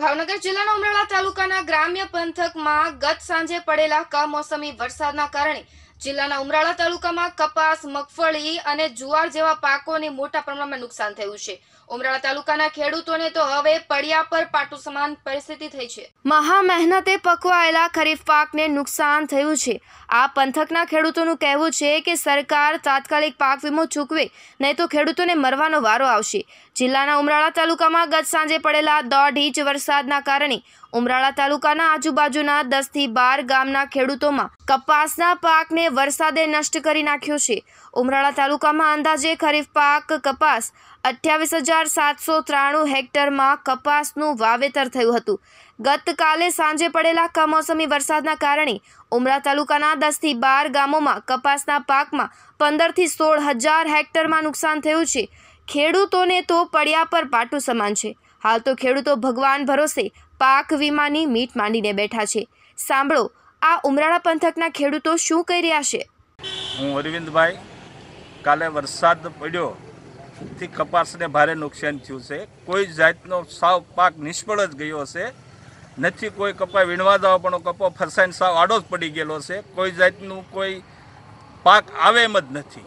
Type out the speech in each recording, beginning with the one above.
ભાવનગર જિલ્લાના ઉમરાળા તાલુકાના ગ્રામ્ય પંથકમાં ગત સાંજે પડેલા કમોસમી વરસાદના કારણે જિલ્લાના ઉમરાળા તાલુકામાં કપાસ મગફળી અને જુવાર જેવા પાકોને મોટા પ્રમાણમાં નુકસાન થયું છે ઉમરાળા તાલુકાના ખેડૂતોને તો હવે પડિયા પર પાટું સમાન પરિસ્થિતિ થઈ છે મહા મહેનતે પકવાયેલા ખરીફ પાકને નુકસાન થયું છે આ પંથકના ખેડૂતોનું કહેવું છે કે સરકાર તાત્કાલિક પાક વીમો ચૂકવે નહીં તો ખેડૂતોને મરવાનો વારો આવશે જિલ્લાના ઉમરાળા તાલુકામાં ગત સાંજે પડેલા દોઢ ઇંચ વરસાદના કારણે ઉમરાળા તાલુકાના આજુબાજુના દસથી બાર ગામના ખેડૂતોમાં કપાસના પાકને વરસાદે નષ્ટ કરી નાખ્યો છે ઉમરાળા તાલુકામાં અંદાજે ખરીફ પાક કપાસ અઠ્યાવીસ હજાર સાતસો ત્રાણું હેક્ટરમાં કપાસનું વાવેતર થયું હતું ગતકાલે સાંજે પડેલા કમોસમી વરસાદના કારણે ઉમરા તાલુકાના દસથી બાર ગામોમાં કપાસના પાકમાં પંદરથી સોળ હજાર હેક્ટરમાં નુકસાન થયું છે ખેડૂતોને તો પડ્યા પર પાટું સમાન છે હાલ તો ખેડૂતો ભગવાન ભરોસે પાક વીમાની મીટ માંડીને બેઠા છે સાંભળો આ ઉમરાળા પંથકના ખેડૂતો શું કરી રહ્યા છે હું અરવિંદભાઈ કાલે વરસાદ પડ્યો થી કપાસને ભારે નુકસાન થયું છે કોઈ જાતનો સાવ પાક નિષ્ફળ જ ગયો છે નથી કોઈ કપા વીણવા દવા પણ કપો ફસાઈને સાવ આડો જ પડી ગયેલો છે કોઈ જાતનું કોઈ પાક આવે એમ જ નથી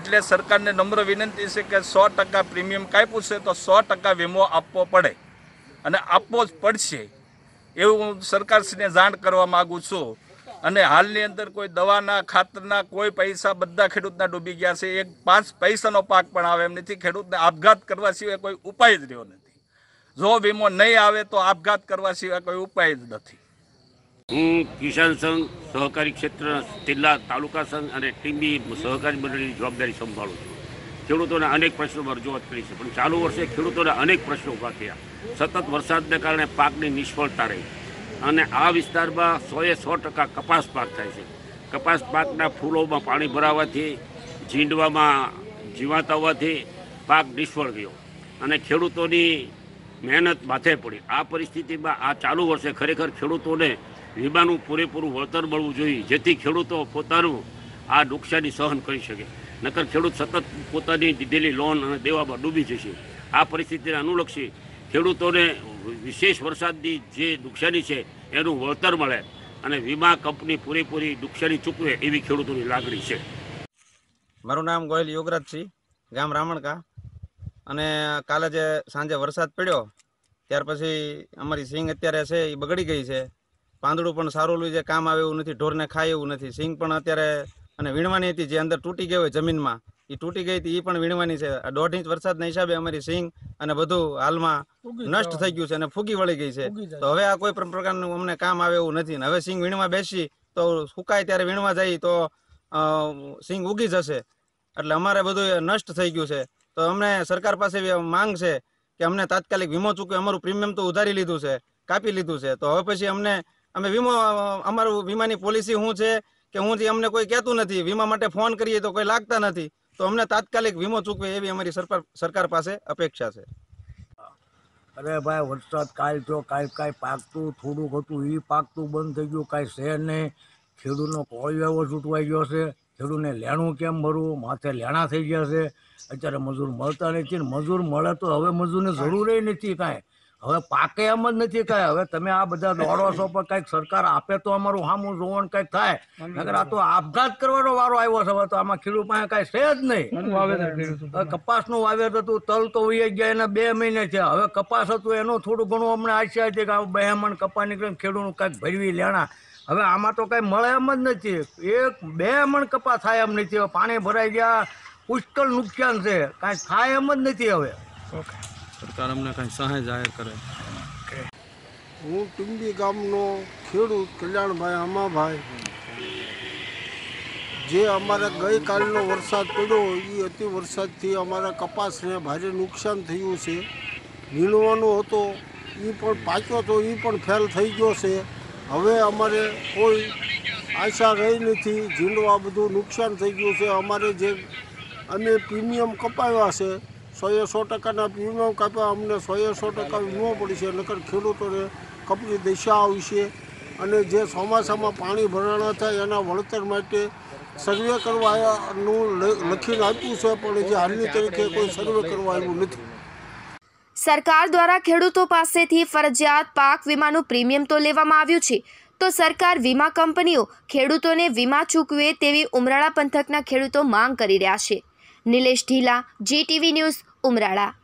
એટલે સરકારને નમ્ર વિનંતી છે કે સો ટકા પ્રીમિયમ કાપ્યું છે તો સો ટકા વીમો આપવો પડે અને આપવો જ પડશે એવું હું સરકારશ્રીને જાણ કરવા માગું છું અને હાલની અંદર કોઈ દવાના ખાતરના કોઈ પૈસા બધા ખેડૂતના ડૂબી ગયા છે એક પાંચ પૈસાનો પાક પણ આવે એમ નથી ખેડૂતને આપઘાત કરવા સિવાય કોઈ ઉપાય જ રહ્યો નથી જો વીમો નહીં આવે તો આપઘાત કરવા સિવાય કોઈ ઉપાય જ નથી હું કિસાન સંઘ સહકારી ક્ષેત્ર જિલ્લા તાલુકા સંઘ અને ટીમ્બી સહકારી મંડળની જવાબદારી સંભાળું છું ખેડૂતોના અનેક પ્રશ્નો રજૂઆત કરી છે પણ ચાલુ વર્ષે ખેડૂતોના અનેક પ્રશ્નો ઊભા થયા સતત વરસાદને કારણે પાકની નિષ્ફળતા રહી અને આ વિસ્તારમાં સોએ સો ટકા કપાસ પાક થાય છે કપાસ પાકના ફૂલોમાં પાણી ભરાવાથી ઝીંડવામાં જીવાત આવવાથી પાક નિષ્ફળ ગયો અને ખેડૂતોની મહેનત માથે પડી આ પરિસ્થિતિમાં આ ચાલુ વર્ષે ખરેખર ખેડૂતોને વીમાનું પૂરેપૂરું વળતર મળવું જોઈએ જેથી ખેડૂતો પોતાનું આ નુકસાની સહન કરી શકે નકર ખેડૂત સતત પોતાની દીધેલી લોન અને દેવામાં ડૂબી જશે આ પરિસ્થિતિને અનુલક્ષી ખેડૂતોને વિશેષ વરસાદની જે નુકસાની છે એનું વળતર મળે અને વીમા કંપની પૂરેપૂરી નુકસાની ચૂકવે એવી ખેડૂતોની લાગણી છે મારું નામ ગોયલ યોગરાજસિંહ ગામ રામણકા અને કાલે જે સાંજે વરસાદ પડ્યો ત્યાર પછી અમારી સિંગ અત્યારે છે એ બગડી ગઈ છે પાંદડું પણ સારું જે કામ આવે એવું નથી ઢોરને ખાય એવું નથી સિંગ પણ અત્યારે અને વીણવાની હતી જે અંદર તૂટી ગઈ હોય જમીનમાં એ તૂટી ગઈ હતી એ પણ વીણવાની છે દોઢ ઇંચ વરસાદના હિસાબે અમારી સિંગ અને બધું હાલમાં નષ્ટ થઈ ગયું છે અને ફૂગી વળી ગઈ છે તો હવે આ કોઈ પણ પ્રકારનું અમને કામ આવે એવું નથી હવે સિંગ વીણવા બેસી તો સુકાય ત્યારે વીણવા જાય તો સિંગ ઉગી જશે એટલે અમારે બધું નષ્ટ થઈ ગયું છે તો અમને સરકાર પાસે માંગ છે કે અમને તાત્કાલિક વીમો ચૂકવે અમારું પ્રીમિયમ તો ઉધારી લીધું છે કાપી લીધું છે તો હવે પછી અમને અમે વીમો અમારું વીમાની પોલિસી શું છે કે હુંથી અમને કોઈ કહેતું નથી વીમા માટે ફોન કરીએ તો કોઈ લાગતા નથી તો અમને તાત્કાલિક વીમો ચૂકવે એવી અમારી સરકાર સરકાર પાસે અપેક્ષા છે અરે ભાઈ વરસાદ કાંઈ થયો કાંઈ કાંઈ પાકતું થોડું હતું એ પાકતું બંધ થઈ ગયું કાંઈ છે નહીં ખેડૂતનો એવો છૂટવાઈ ગયો છે ખેડૂતને લેણું કેમ ભરવું માથે લેણા થઈ ગયા છે અત્યારે મજૂર મળતા નથી મજૂર મળે તો હવે મજૂરને જરૂર નથી કાંઈ હવે પાકે એમ જ નથી કાંઈ હવે તમે આ બધા દોડો પર પણ કઈક સરકાર આપે તો અમારું હામું જોવાનું કઈક થાય નગર આ તો આપઘાત કરવાનો વારો આવ્યો છે તો આમાં ખેડૂત પાસે કઈ છે જ નહીં કપાસ નું તો હતું તલ તો ઉઈ ગયા એના બે મહિને છે હવે કપાસ હતું એનું થોડું ઘણું અમને આશા છે કે આ બે મણ કપાસ નીકળે ખેડૂતનું કઈક ભરવી લેણા હવે આમાં તો કઈ મળે એમ જ નથી એક બે મણ કપાસ થાય એમ નથી પાણી ભરાઈ ગયા પુષ્કળ નુકસાન છે કાંઈ થાય એમ જ નથી હવે ઓકે સરકાર અમને કંઈ સહાય જાહેર કરે હું ટુંબી ગામનો ખેડૂત કલ્યાણભાઈ આમાભાઈ જે અમારા ગઈકાલનો વરસાદ પડ્યો એ અતિ વરસાદથી અમારા કપાસને ભારે નુકસાન થયું છે નીલવાનો હતો એ પણ પાક્યો તો એ પણ ફેલ થઈ ગયો છે હવે અમારે કોઈ આશા રહી નથી ઝીંડવા બધું નુકસાન થઈ ગયું છે અમારે જે અમે પ્રીમિયમ કપાવ્યા છે સોએ સો ટકાના વીમો કાપ્યા અમને સોએ સો ટકા વીમો પડશે નકર ખેડૂતોને કપરી દિશા આવી અને જે ચોમાસામાં પાણી ભરાણા થાય એના વળતર માટે સર્વે કરવાનું લખીને આપ્યું છે પણ જે હાલની તરીકે કોઈ સર્વે કરવા આવ્યું નથી સરકાર દ્વારા ખેડૂતો પાસેથી ફરજિયાત પાક વીમાનું પ્રીમિયમ તો લેવામાં આવ્યું છે તો સરકાર વીમા કંપનીઓ ખેડૂતોને વીમા ચૂકવે તેવી ઉમરાળા પંથકના ખેડૂતો માંગ કરી રહ્યા છે નિલેશ ઢીલા જીટીવી ન્યૂઝ 乌姆拉达。